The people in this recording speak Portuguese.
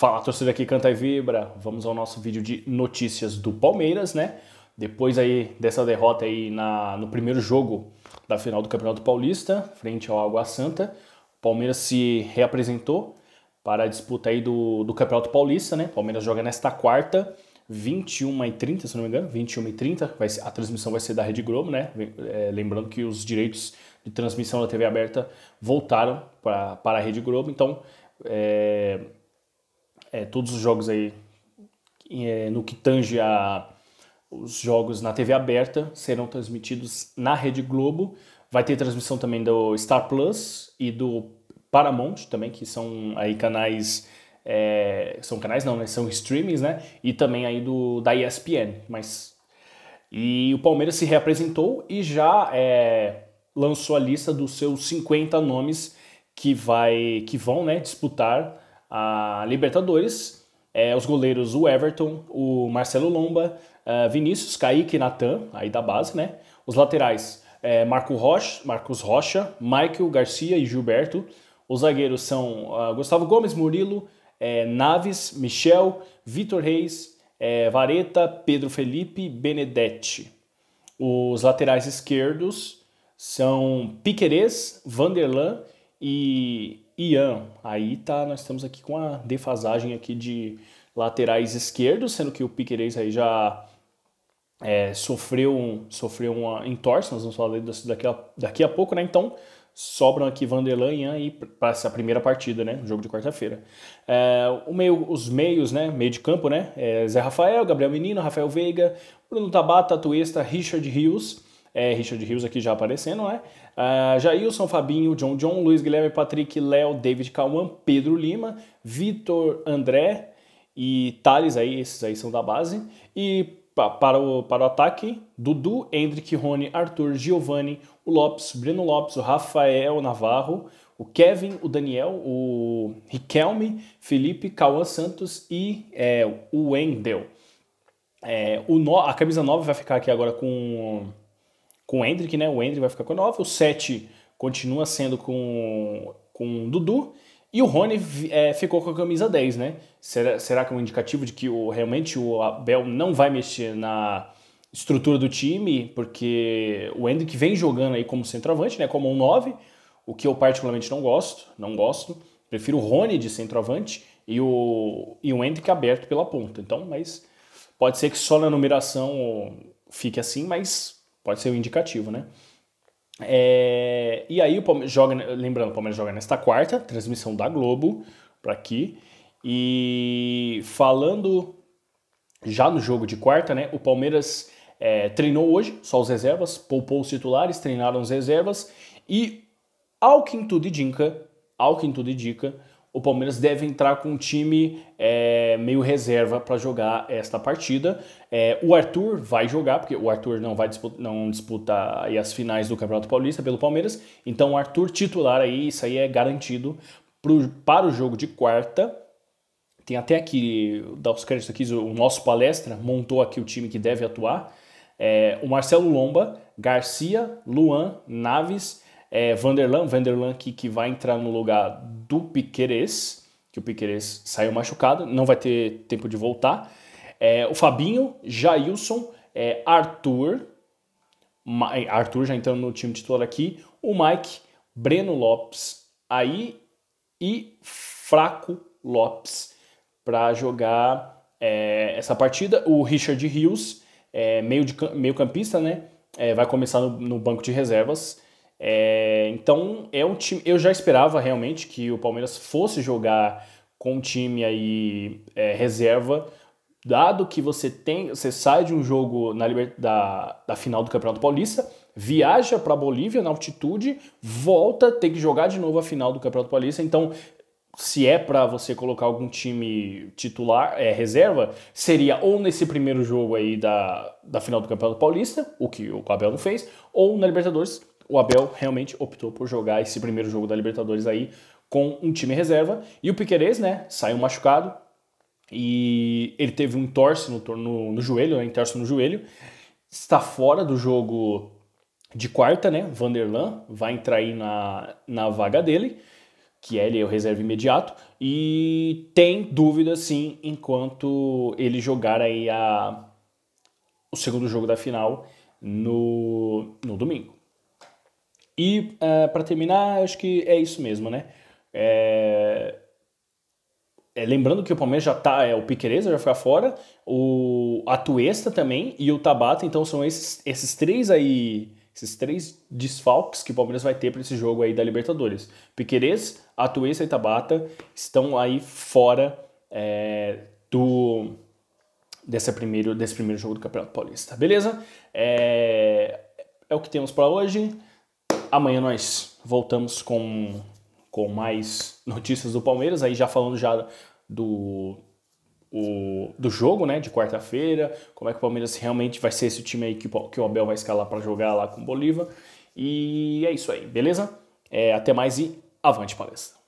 Fala torcida aqui, canta e vibra. Vamos ao nosso vídeo de notícias do Palmeiras, né? Depois aí dessa derrota aí na, no primeiro jogo da final do Campeonato Paulista, frente ao Água Santa, o Palmeiras se reapresentou para a disputa aí do, do Campeonato Paulista, né? O Palmeiras joga nesta quarta, 21h30, se não me engano, 21h30. Vai a transmissão vai ser da Rede Globo, né? É, lembrando que os direitos de transmissão da TV aberta voltaram para a Rede Globo, então... É, é, todos os jogos aí é, no que tange a os jogos na TV aberta serão transmitidos na Rede Globo. Vai ter transmissão também do Star Plus e do Paramount também, que são aí canais é, são canais não, né? São streamings, né? E também aí do da ESPN, mas e o Palmeiras se reapresentou e já é, lançou a lista dos seus 50 nomes que vai que vão, né, disputar a Libertadores. É, os goleiros, o Everton, o Marcelo Lomba, uh, Vinícius, Kaique e Natan, aí da base, né? Os laterais, é, Marco Rocha, Marcos Rocha, Michael Garcia e Gilberto. Os zagueiros são uh, Gustavo Gomes, Murilo, é, Naves, Michel, Vitor Reis, é, Vareta, Pedro Felipe, Benedetti. Os laterais esquerdos são Piquerez, Vanderlan e Ian. Aí tá, nós estamos aqui com a defasagem aqui de laterais esquerdos, sendo que o Piquerez aí já é, sofreu, um, sofreu uma entorse, nós vamos falar disso daqui a, daqui a pouco, né? Então sobram aqui Vanderlan e Ian aí para essa primeira partida, né? jogo de quarta-feira. É, o meio, os meios, né? Meio de campo, né? É Zé Rafael, Gabriel Menino, Rafael Veiga, Bruno Tabata, Tuesta, Richard Rios é, Richard Rios aqui já aparecendo, né? Uh, Jailson, Fabinho, John John, Luiz Guilherme, Patrick, Léo, David Cauã, Pedro Lima, Vitor André e Thales, aí, esses aí são da base. E para o, para o ataque, Dudu, Hendrick, Rony, Arthur, Giovanni, o Lopes, Breno Lopes, o Rafael Navarro, o Kevin, o Daniel, o Riquelme, Felipe, Cauã Santos e é, o Wendel. É, o no, a camisa 9 vai ficar aqui agora com com o Hendrick, né? O Hendrick vai ficar com 9, o 7 continua sendo com, com o Dudu, e o Rony é, ficou com a camisa 10, né? Será, será que é um indicativo de que o, realmente o Abel não vai mexer na estrutura do time? Porque o Hendrick vem jogando aí como centroavante, né? Como um 9, o que eu particularmente não gosto, não gosto. Prefiro o Rony de centroavante e o, e o Hendrick aberto pela ponta. Então, mas pode ser que só na numeração fique assim, mas Pode ser um indicativo, né? É, e aí o Palmeiras joga, lembrando, o Palmeiras joga nesta quarta, transmissão da Globo para aqui. E falando já no jogo de quarta, né? O Palmeiras é, treinou hoje, só os reservas, poupou os titulares, treinaram as reservas e ao que tudo indica, ao que tudo indica, o Palmeiras deve entrar com um time é, meio reserva para jogar esta partida. É, o Arthur vai jogar, porque o Arthur não vai disputa, não as finais do Campeonato Paulista pelo Palmeiras. Então o Arthur titular aí, isso aí é garantido pro, para o jogo de quarta. Tem até aqui, dá os créditos aqui, o nosso palestra montou aqui o time que deve atuar. É, o Marcelo Lomba, Garcia, Luan, Naves é, Vanderlan, Vanderlan que, que vai entrar no lugar do Piqueires, que o Piqueires saiu machucado, não vai ter tempo de voltar. É, o Fabinho, Jailson, é, Arthur, Ma é, Arthur já entrando no time titular aqui, o Mike, Breno Lopes aí e Fraco Lopes para jogar é, essa partida. O Richard Rios, é, meio, de, meio campista, né? É, vai começar no, no banco de reservas. É, então é um time. Eu já esperava realmente que o Palmeiras fosse jogar com um time aí é, reserva, dado que você tem, você sai de um jogo na da, da final do Campeonato Paulista, viaja para Bolívia na altitude, volta, tem que jogar de novo a final do Campeonato Paulista. Então se é para você colocar algum time titular, é, reserva, seria ou nesse primeiro jogo aí da, da final do Campeonato Paulista, o que o Abel não fez, ou na Libertadores, o Abel realmente optou por jogar esse primeiro jogo da Libertadores aí com um time reserva. E o Piquerez, né, saiu machucado e ele teve um torce no, no, no joelho, um né, torce no joelho. Está fora do jogo de quarta, né? Vanderlan vai entrar aí na, na vaga dele, que é ele é o reserva imediato, e tem dúvida sim enquanto ele jogar aí a, o segundo jogo da final no, no domingo. E uh, eh, para terminar, acho que é isso mesmo, né? É... É, lembrando que o Palmeiras já tá, é, o Piquereza já fica fora, o Atuesta também e o Tabata, então são esses, esses três aí, esses três desfalques que o Palmeiras vai ter para esse jogo aí da Libertadores. Piquerez, Atuesta e Tabata estão aí fora é, do desse primeiro, desse primeiro jogo do Campeonato Paulista, beleza? É, é o que temos para hoje. Amanhã nós voltamos com, com mais notícias do Palmeiras, aí já falando já do, o, do jogo, né, de quarta-feira, como é que o Palmeiras realmente vai ser esse time aí que, que o Abel vai escalar para jogar lá com o Bolívar. E é isso aí, beleza? É, até mais e avante palestra.